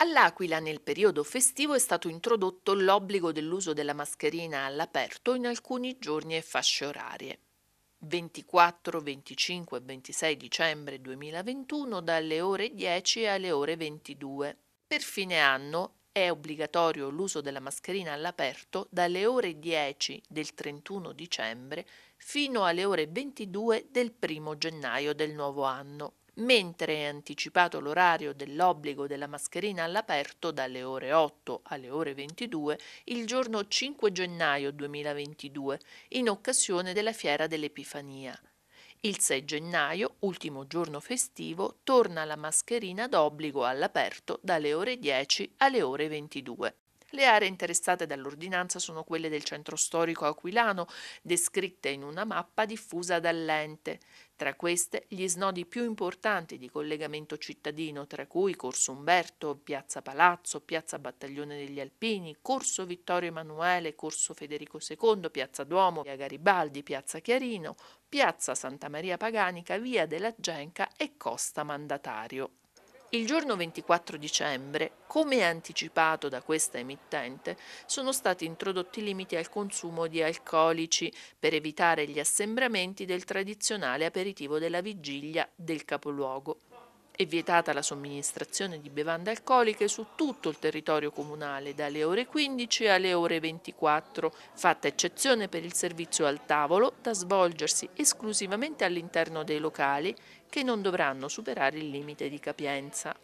All'Aquila nel periodo festivo è stato introdotto l'obbligo dell'uso della mascherina all'aperto in alcuni giorni e fasce orarie. 24, 25 e 26 dicembre 2021 dalle ore 10 alle ore 22. Per fine anno è obbligatorio l'uso della mascherina all'aperto dalle ore 10 del 31 dicembre fino alle ore 22 del 1 gennaio del nuovo anno mentre è anticipato l'orario dell'obbligo della mascherina all'aperto dalle ore 8 alle ore 22 il giorno 5 gennaio 2022, in occasione della Fiera dell'Epifania. Il 6 gennaio, ultimo giorno festivo, torna la mascherina d'obbligo all'aperto dalle ore 10 alle ore 22. Le aree interessate dall'ordinanza sono quelle del centro storico aquilano, descritte in una mappa diffusa dall'ente. Tra queste, gli snodi più importanti di collegamento cittadino, tra cui Corso Umberto, Piazza Palazzo, Piazza Battaglione degli Alpini, Corso Vittorio Emanuele, Corso Federico II, Piazza Duomo, Via Garibaldi, Piazza Chiarino, Piazza Santa Maria Paganica, Via della Genca e Costa Mandatario. Il giorno 24 dicembre, come anticipato da questa emittente, sono stati introdotti limiti al consumo di alcolici per evitare gli assembramenti del tradizionale aperitivo della vigilia del capoluogo. È vietata la somministrazione di bevande alcoliche su tutto il territorio comunale dalle ore 15 alle ore 24, fatta eccezione per il servizio al tavolo da svolgersi esclusivamente all'interno dei locali che non dovranno superare il limite di capienza.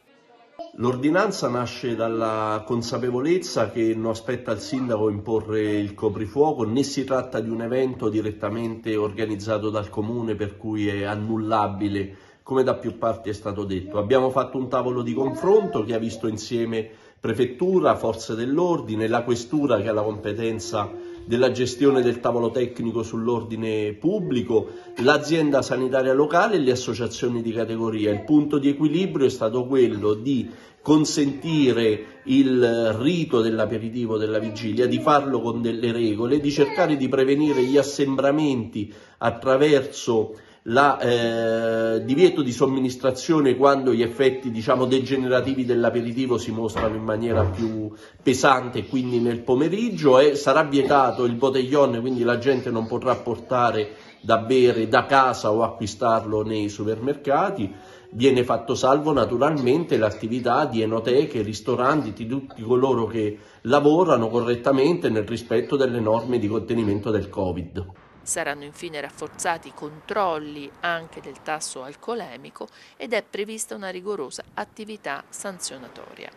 L'ordinanza nasce dalla consapevolezza che non aspetta il sindaco imporre il coprifuoco, né si tratta di un evento direttamente organizzato dal comune per cui è annullabile il come da più parti è stato detto. Abbiamo fatto un tavolo di confronto che ha visto insieme prefettura, forze dell'ordine, la questura che ha la competenza della gestione del tavolo tecnico sull'ordine pubblico, l'azienda sanitaria locale e le associazioni di categoria. Il punto di equilibrio è stato quello di consentire il rito dell'aperitivo della vigilia, di farlo con delle regole, di cercare di prevenire gli assembramenti attraverso il eh, divieto di somministrazione quando gli effetti diciamo, degenerativi dell'aperitivo si mostrano in maniera più pesante, quindi nel pomeriggio, e sarà vietato il bottiglione, quindi la gente non potrà portare da bere da casa o acquistarlo nei supermercati. Viene fatto salvo naturalmente l'attività di enoteche, ristoranti, di tutti coloro che lavorano correttamente nel rispetto delle norme di contenimento del Covid. Saranno infine rafforzati i controlli anche del tasso alcolemico ed è prevista una rigorosa attività sanzionatoria.